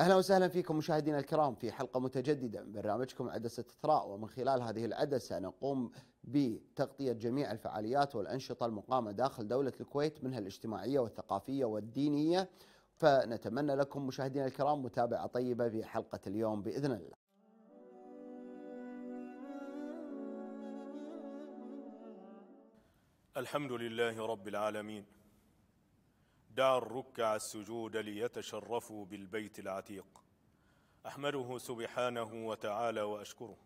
اهلا وسهلا فيكم مشاهدينا الكرام في حلقه متجدده من برنامجكم عدسه اثراء ومن خلال هذه العدسه نقوم بتغطيه جميع الفعاليات والانشطه المقامه داخل دوله الكويت منها الاجتماعيه والثقافيه والدينيه فنتمنى لكم مشاهدينا الكرام متابعه طيبه في حلقه اليوم باذن الله. الحمد لله رب العالمين دع الركع السجود ليتشرفوا بالبيت العتيق احمده سبحانه وتعالى واشكره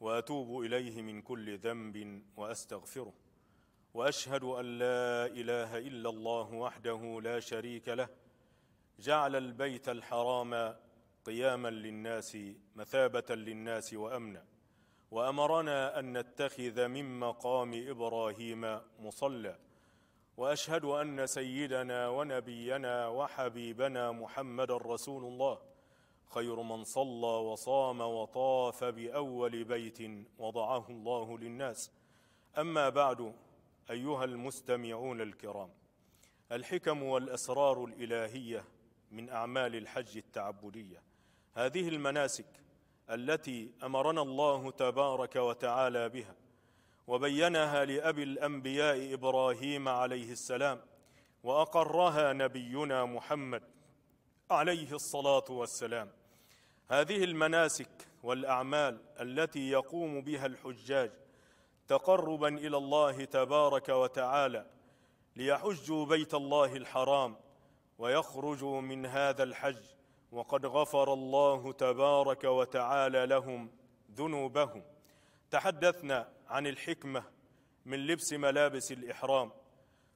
واتوب اليه من كل ذنب واستغفره واشهد ان لا اله الا الله وحده لا شريك له جعل البيت الحرام قياما للناس مثابه للناس وامنا وامرنا ان نتخذ من مقام ابراهيم مصلى واشهد ان سيدنا ونبينا وحبيبنا محمد رسول الله خير من صلى وصام وطاف باول بيت وضعه الله للناس اما بعد ايها المستمعون الكرام الحكم والاسرار الالهيه من اعمال الحج التعبديه هذه المناسك التي امرنا الله تبارك وتعالى بها وبينها لأبي الأنبياء إبراهيم عليه السلام وأقرها نبينا محمد عليه الصلاة والسلام هذه المناسك والأعمال التي يقوم بها الحجاج تقربا إلى الله تبارك وتعالى ليحجوا بيت الله الحرام ويخرجوا من هذا الحج وقد غفر الله تبارك وتعالى لهم ذنوبهم تحدثنا عن الحكمة من لبس ملابس الإحرام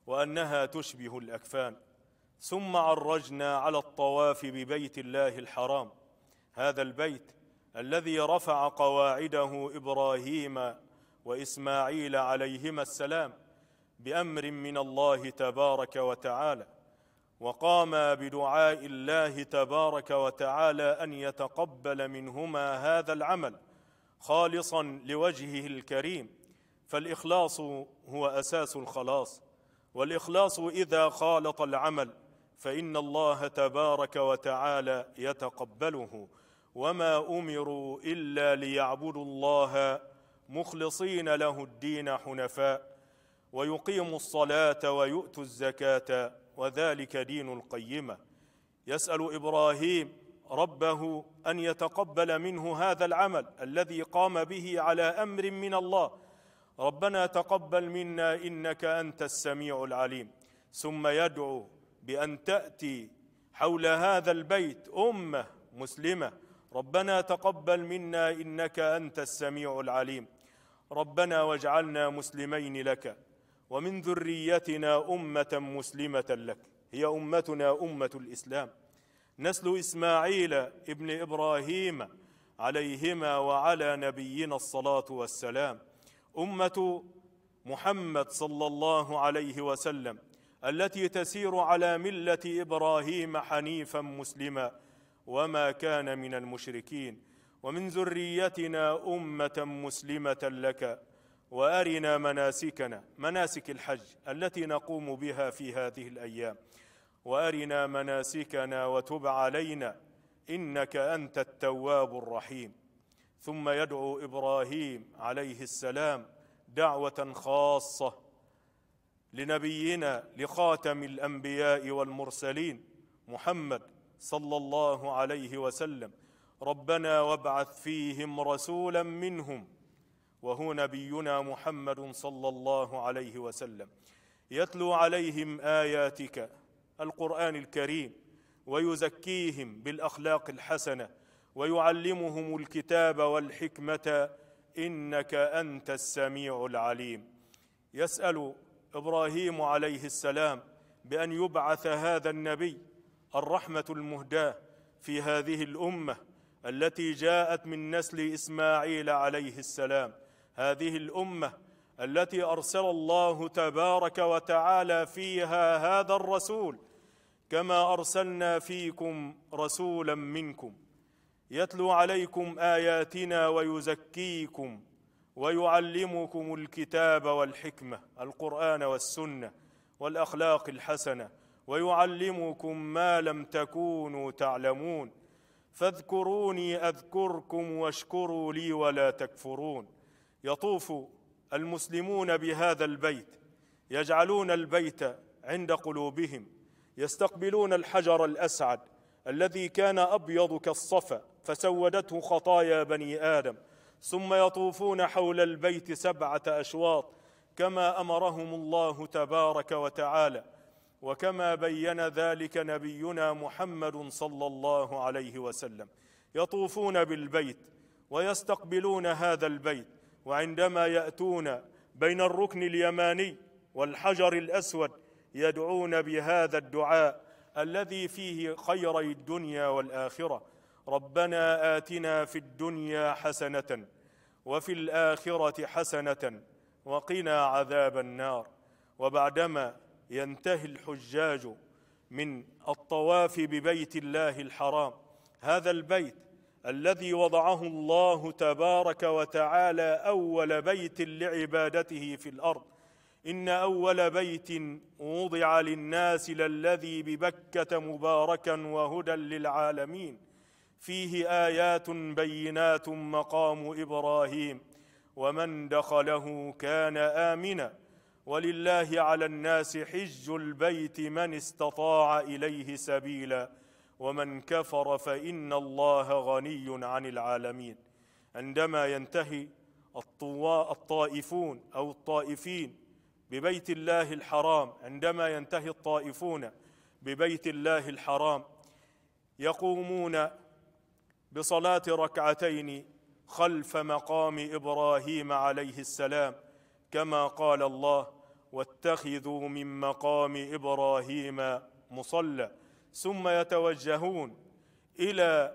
وأنها تشبه الأكفان ثم عرجنا على الطواف ببيت الله الحرام هذا البيت الذي رفع قواعده إبراهيم وإسماعيل عليهما السلام بأمر من الله تبارك وتعالى وقاما بدعاء الله تبارك وتعالى أن يتقبل منهما هذا العمل خالصا لوجهه الكريم فالاخلاص هو اساس الخلاص والاخلاص اذا خالط العمل فان الله تبارك وتعالى يتقبله وما امروا الا ليعبدوا الله مخلصين له الدين حنفاء ويقيموا الصلاه ويؤتوا الزكاه وذلك دين القيمه يسال ابراهيم ربه ان يتقبل منه هذا العمل الذي قام به على امر من الله ربنا تقبل منا انك انت السميع العليم ثم يدعو بان تاتي حول هذا البيت امه مسلمه ربنا تقبل منا انك انت السميع العليم ربنا واجعلنا مسلمين لك ومن ذريتنا امه مسلمه لك هي امتنا امه الاسلام نسل إسماعيل ابن إبراهيم عليهما وعلى نبينا الصلاة والسلام أمة محمد صلى الله عليه وسلم التي تسير على ملة إبراهيم حنيفا مسلما وما كان من المشركين ومن ذريتنا أمة مسلمة لك وارنا مناسكنا مناسك الحج التي نقوم بها في هذه الايام وارنا مناسكنا وتب علينا انك انت التواب الرحيم ثم يدعو ابراهيم عليه السلام دعوه خاصه لنبينا لخاتم الانبياء والمرسلين محمد صلى الله عليه وسلم ربنا وابعث فيهم رسولا منهم وهو نبينا محمد صلى الله عليه وسلم يتلو عليهم اياتك القرآن الكريم ويزكيهم بالأخلاق الحسنة ويعلمهم الكتاب والحكمة إنك أنت السميع العليم يسأل إبراهيم عليه السلام بأن يبعث هذا النبي الرحمة المهداة في هذه الأمة التي جاءت من نسل إسماعيل عليه السلام هذه الأمة التي أرسل الله تبارك وتعالى فيها هذا الرسول كما ارسلنا فيكم رسولا منكم يتلو عليكم اياتنا ويزكيكم ويعلمكم الكتاب والحكمه القران والسنه والاخلاق الحسنه ويعلمكم ما لم تكونوا تعلمون فاذكروني اذكركم واشكروا لي ولا تكفرون يطوف المسلمون بهذا البيت يجعلون البيت عند قلوبهم يستقبلون الحجر الاسعد الذي كان ابيض كالصفا فسودته خطايا بني ادم ثم يطوفون حول البيت سبعه اشواط كما امرهم الله تبارك وتعالى وكما بين ذلك نبينا محمد صلى الله عليه وسلم يطوفون بالبيت ويستقبلون هذا البيت وعندما ياتون بين الركن اليماني والحجر الاسود يدعون بهذا الدعاء الذي فيه خيري الدنيا والاخره ربنا اتنا في الدنيا حسنه وفي الاخره حسنه وقنا عذاب النار وبعدما ينتهي الحجاج من الطواف ببيت الله الحرام هذا البيت الذي وضعه الله تبارك وتعالى اول بيت لعبادته في الارض ان اول بيت وضع للناس للذي ببكه مباركا وهدى للعالمين فيه ايات بينات مقام ابراهيم ومن دخله كان امنا ولله على الناس حج البيت من استطاع اليه سبيلا ومن كفر فان الله غني عن العالمين عندما ينتهي الطائفون او الطائفين ببيت الله الحرام عندما ينتهي الطائفون ببيت الله الحرام يقومون بصلاه ركعتين خلف مقام ابراهيم عليه السلام كما قال الله واتخذوا من مقام ابراهيم مصلى ثم يتوجهون الى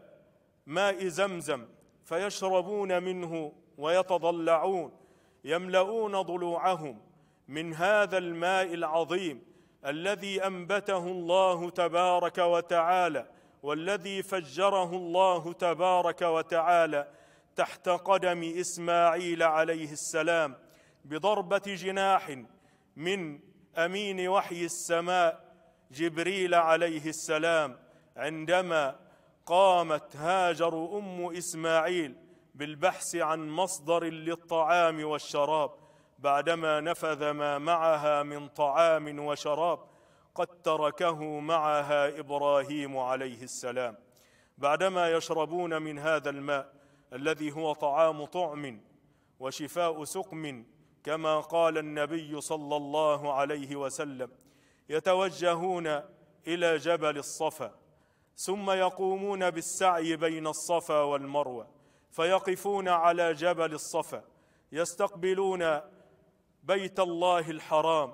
ماء زمزم فيشربون منه ويتضلعون يملؤون ضلوعهم من هذا الماء العظيم الذي انبته الله تبارك وتعالى والذي فجره الله تبارك وتعالى تحت قدم اسماعيل عليه السلام بضربه جناح من امين وحي السماء جبريل عليه السلام عندما قامت هاجر ام اسماعيل بالبحث عن مصدر للطعام والشراب بعدما نفذ ما معها من طعام وشراب قد تركه معها ابراهيم عليه السلام بعدما يشربون من هذا الماء الذي هو طعام طعم وشفاء سقم كما قال النبي صلى الله عليه وسلم يتوجهون الى جبل الصفا ثم يقومون بالسعي بين الصفا والمروه فيقفون على جبل الصفا يستقبلون بيت الله الحرام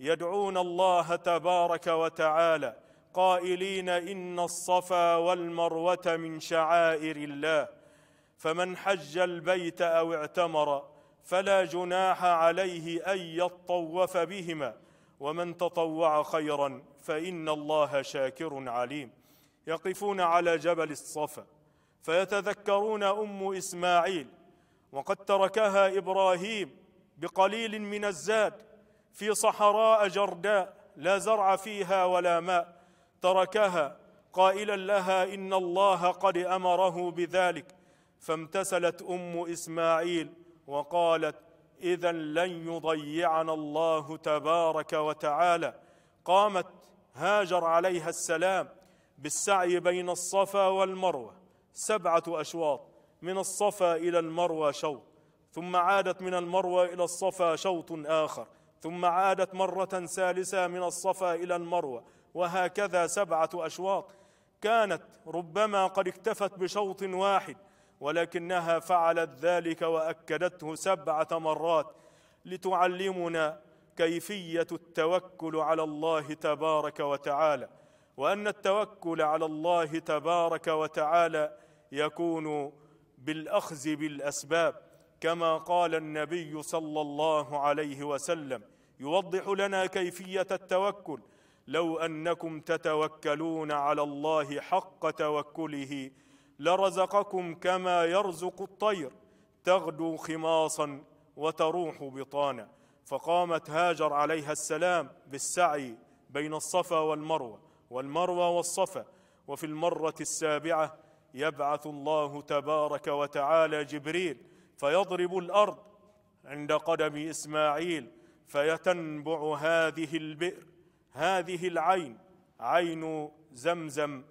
يدعون الله تبارك وتعالى قائلين ان الصفا والمروه من شعائر الله فمن حج البيت او اعتمر فلا جناح عليه ان يطوف بهما ومن تطوع خيرا فان الله شاكر عليم يقفون على جبل الصفا فيتذكرون ام اسماعيل وقد تركها ابراهيم بقليل من الزاد في صحراء جرداء لا زرع فيها ولا ماء تركها قائلا لها ان الله قد امره بذلك فامتثلت ام اسماعيل وقالت اذا لن يضيعنا الله تبارك وتعالى قامت هاجر عليها السلام بالسعي بين الصفا والمروه سبعه اشواط من الصفا الى المروه شوط ثم عادت من المروى الى الصفا شوط اخر ثم عادت مره ثالثه من الصفا الى المروى وهكذا سبعه اشواط كانت ربما قد اكتفت بشوط واحد ولكنها فعلت ذلك واكدته سبعه مرات لتعلمنا كيفيه التوكل على الله تبارك وتعالى وان التوكل على الله تبارك وتعالى يكون بالاخذ بالاسباب كما قال النبي صلى الله عليه وسلم يوضح لنا كيفيه التوكل لو انكم تتوكلون على الله حق توكله لرزقكم كما يرزق الطير تغدو خماصا وتروح بطانا فقامت هاجر عليها السلام بالسعي بين الصفا والمروه والمروه والصفا وفي المره السابعه يبعث الله تبارك وتعالى جبريل فيضرب الارض عند قدم اسماعيل فيتنبع هذه البئر هذه العين عين زمزم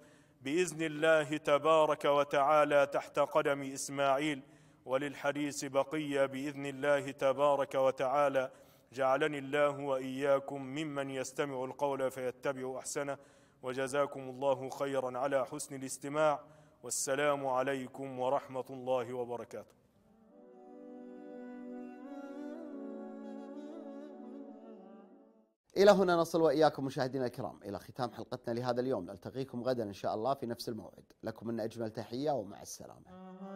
باذن الله تبارك وتعالى تحت قدم اسماعيل وللحديث بقيه باذن الله تبارك وتعالى جعلني الله واياكم ممن يستمع القول فيتبع احسنه وجزاكم الله خيرا على حسن الاستماع والسلام عليكم ورحمه الله وبركاته إلى هنا نصل وإياكم مشاهدينا الكرام إلى ختام حلقتنا لهذا اليوم نلتقيكم غدا إن شاء الله في نفس الموعد لكم من أجمل تحية ومع السلامة